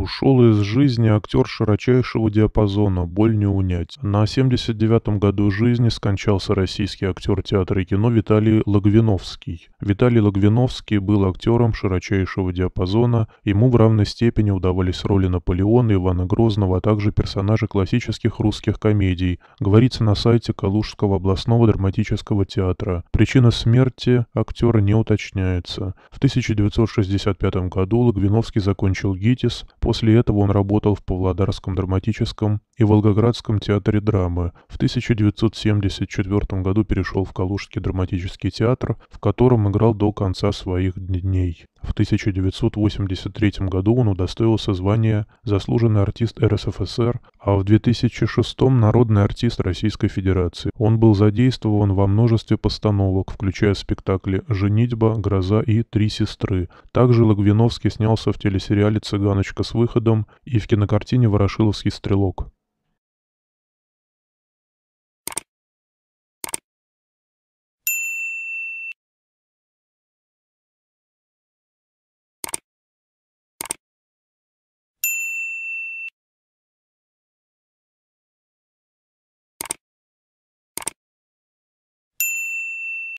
Ушел из жизни актер широчайшего диапазона, боль не унять. На 79-м году жизни скончался российский актер театра и кино Виталий Логвиновский. Виталий Логвиновский был актером широчайшего диапазона, ему в равной степени удавались роли Наполеона, Ивана Грозного, а также персонажи классических русских комедий, говорится на сайте Калужского областного драматического театра. Причина смерти актера не уточняется. В 1965 году Логвиновский закончил ГИТИС, После этого он работал в Павлодарском драматическом и Волгоградском театре драмы. В 1974 году перешел в Калужский драматический театр, в котором играл до конца своих дней. В 1983 году он удостоился звания «Заслуженный артист РСФСР», а в 2006 «Народный артист Российской Федерации». Он был задействован во множестве постановок, включая спектакли «Женитьба», «Гроза» и «Три сестры». Также Логвиновский снялся в телесериале «Цыганочка с выходом» и в кинокартине «Ворошиловский стрелок».